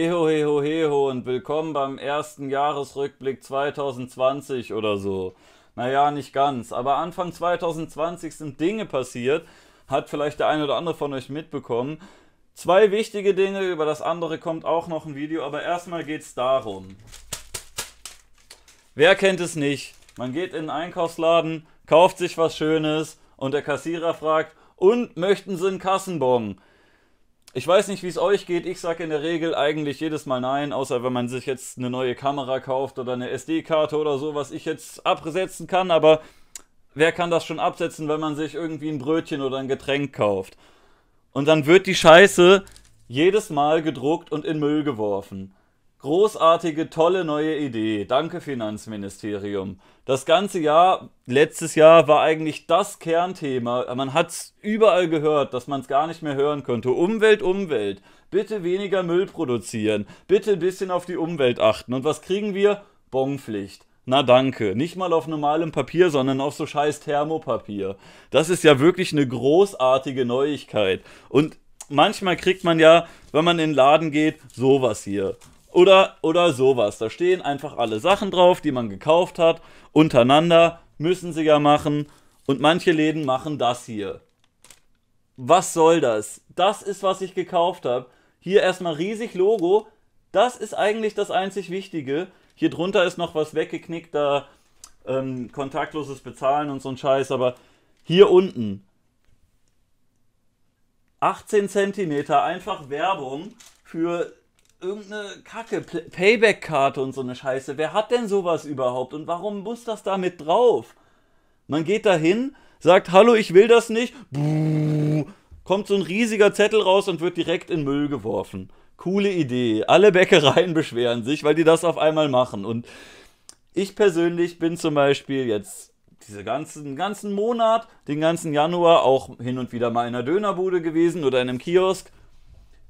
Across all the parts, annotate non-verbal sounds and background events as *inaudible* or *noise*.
Heho, heho, heho und willkommen beim ersten Jahresrückblick 2020 oder so. Naja, nicht ganz, aber Anfang 2020 sind Dinge passiert, hat vielleicht der eine oder andere von euch mitbekommen. Zwei wichtige Dinge, über das andere kommt auch noch ein Video, aber erstmal geht es darum. Wer kennt es nicht? Man geht in einen Einkaufsladen, kauft sich was Schönes und der Kassierer fragt, und möchten Sie einen Kassenbon? Ich weiß nicht, wie es euch geht. Ich sage in der Regel eigentlich jedes Mal nein, außer wenn man sich jetzt eine neue Kamera kauft oder eine SD-Karte oder so, was ich jetzt absetzen kann. Aber wer kann das schon absetzen, wenn man sich irgendwie ein Brötchen oder ein Getränk kauft? Und dann wird die Scheiße jedes Mal gedruckt und in Müll geworfen. Großartige, tolle neue Idee. Danke, Finanzministerium. Das ganze Jahr, letztes Jahr, war eigentlich das Kernthema. Man hat es überall gehört, dass man es gar nicht mehr hören konnte. Umwelt, Umwelt. Bitte weniger Müll produzieren. Bitte ein bisschen auf die Umwelt achten. Und was kriegen wir? Bonpflicht. Na danke. Nicht mal auf normalem Papier, sondern auf so scheiß Thermopapier. Das ist ja wirklich eine großartige Neuigkeit. Und manchmal kriegt man ja, wenn man in den Laden geht, sowas hier. Oder, oder sowas. Da stehen einfach alle Sachen drauf, die man gekauft hat. Untereinander müssen sie ja machen. Und manche Läden machen das hier. Was soll das? Das ist, was ich gekauft habe. Hier erstmal riesig Logo. Das ist eigentlich das einzig Wichtige. Hier drunter ist noch was weggeknickt, da ähm, kontaktloses Bezahlen und so ein Scheiß. Aber hier unten 18 cm einfach Werbung für irgendeine Kacke, Payback-Karte und so eine Scheiße. Wer hat denn sowas überhaupt und warum muss das da mit drauf? Man geht da hin, sagt, hallo, ich will das nicht, Buh, kommt so ein riesiger Zettel raus und wird direkt in Müll geworfen. Coole Idee. Alle Bäckereien beschweren sich, weil die das auf einmal machen. Und ich persönlich bin zum Beispiel jetzt diesen ganzen, ganzen Monat, den ganzen Januar auch hin und wieder mal in einer Dönerbude gewesen oder in einem Kiosk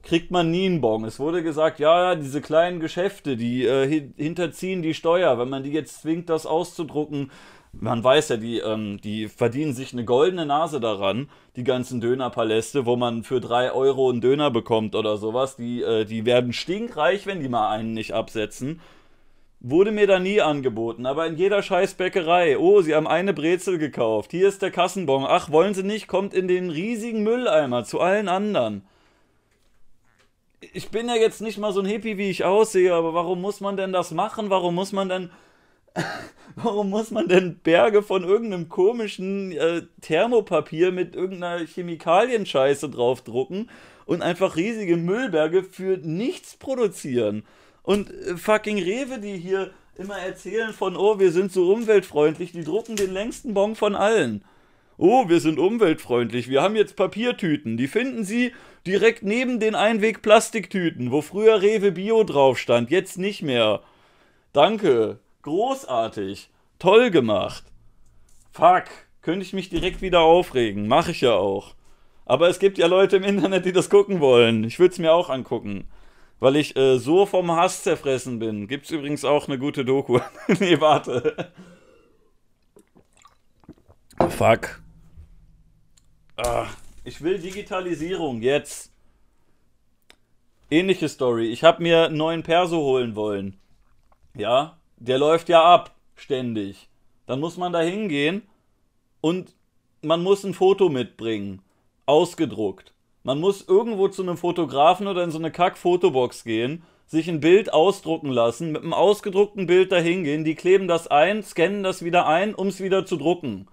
kriegt man nie einen Bon. Es wurde gesagt, ja, ja, diese kleinen Geschäfte, die äh, hinterziehen die Steuer, wenn man die jetzt zwingt, das auszudrucken. Man weiß ja, die, ähm, die verdienen sich eine goldene Nase daran, die ganzen Dönerpaläste, wo man für 3 Euro einen Döner bekommt oder sowas. Die, äh, die werden stinkreich, wenn die mal einen nicht absetzen. Wurde mir da nie angeboten, aber in jeder Scheißbäckerei. Oh, sie haben eine Brezel gekauft. Hier ist der Kassenbon. Ach, wollen sie nicht? Kommt in den riesigen Mülleimer zu allen anderen ich bin ja jetzt nicht mal so ein Hippie, wie ich aussehe, aber warum muss man denn das machen? Warum muss man denn. *laughs* warum muss man denn Berge von irgendeinem komischen äh, Thermopapier mit irgendeiner Chemikalienscheiße draufdrucken und einfach riesige Müllberge für nichts produzieren? Und äh, fucking Rewe, die hier immer erzählen von, oh, wir sind so umweltfreundlich, die drucken den längsten Bon von allen oh, wir sind umweltfreundlich, wir haben jetzt Papiertüten. Die finden Sie direkt neben den Einweg-Plastiktüten, wo früher Rewe Bio drauf stand, jetzt nicht mehr. Danke, großartig, toll gemacht. Fuck, könnte ich mich direkt wieder aufregen, mache ich ja auch. Aber es gibt ja Leute im Internet, die das gucken wollen. Ich würde es mir auch angucken. Weil ich äh, so vom Hass zerfressen bin. Gibt es übrigens auch eine gute Doku. *laughs* nee, warte. Fuck. Ach, ich will Digitalisierung jetzt. Ähnliche Story. Ich habe mir einen neuen Perso holen wollen. Ja, der läuft ja ab, ständig. Dann muss man da hingehen und man muss ein Foto mitbringen. Ausgedruckt. Man muss irgendwo zu einem Fotografen oder in so eine Kack-Fotobox gehen, sich ein Bild ausdrucken lassen, mit einem ausgedruckten Bild dahingehen, die kleben das ein, scannen das wieder ein, um es wieder zu drucken.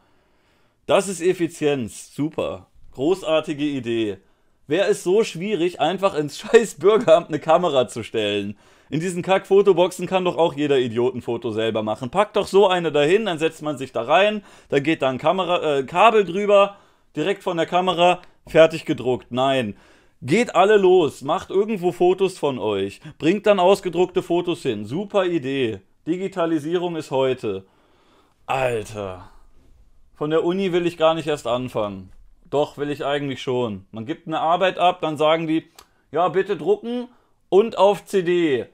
Das ist Effizienz. Super. Großartige Idee. Wäre es so schwierig, einfach ins *laughs* scheiß Bürgeramt eine Kamera zu stellen? In diesen Kack-Fotoboxen kann doch auch jeder Idiotenfoto selber machen. Packt doch so eine dahin, dann setzt man sich da rein, dann geht da ein Kamera äh, Kabel drüber, direkt von der Kamera, fertig gedruckt. Nein. Geht alle los, macht irgendwo Fotos von euch, bringt dann ausgedruckte Fotos hin. Super Idee. Digitalisierung ist heute. Alter. Von der Uni will ich gar nicht erst anfangen. Doch, will ich eigentlich schon. Man gibt eine Arbeit ab, dann sagen die, ja, bitte drucken und auf CD.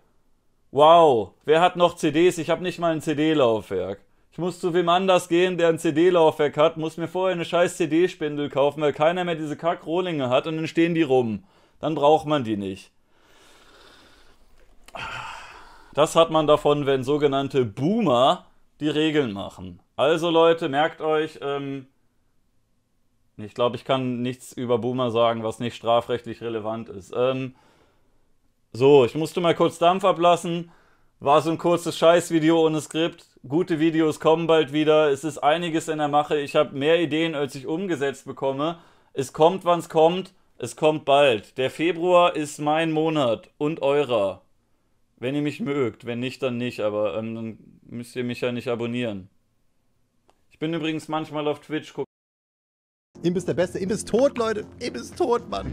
Wow, wer hat noch CDs? Ich habe nicht mal ein CD-Laufwerk. Ich muss zu wem anders gehen, der ein CD-Laufwerk hat, muss mir vorher eine scheiß CD-Spindel kaufen, weil keiner mehr diese Kack-Rohlinge hat und dann stehen die rum. Dann braucht man die nicht. Das hat man davon, wenn sogenannte Boomer die Regeln machen. Also Leute, merkt euch, ähm, ich glaube, ich kann nichts über Boomer sagen, was nicht strafrechtlich relevant ist. Ähm, so, ich musste mal kurz Dampf ablassen. War so ein kurzes Scheißvideo ohne Skript. Gute Videos kommen bald wieder. Es ist einiges in der Mache. Ich habe mehr Ideen, als ich umgesetzt bekomme. Es kommt, wann es kommt. Es kommt bald. Der Februar ist mein Monat und eurer. Wenn ihr mich mögt. Wenn nicht, dann nicht. Aber ähm, dann müsst ihr mich ja nicht abonnieren bin übrigens manchmal auf Twitch, guck. Imbiss der Beste. Imbiss tot, Leute. Imbiss tot, Mann.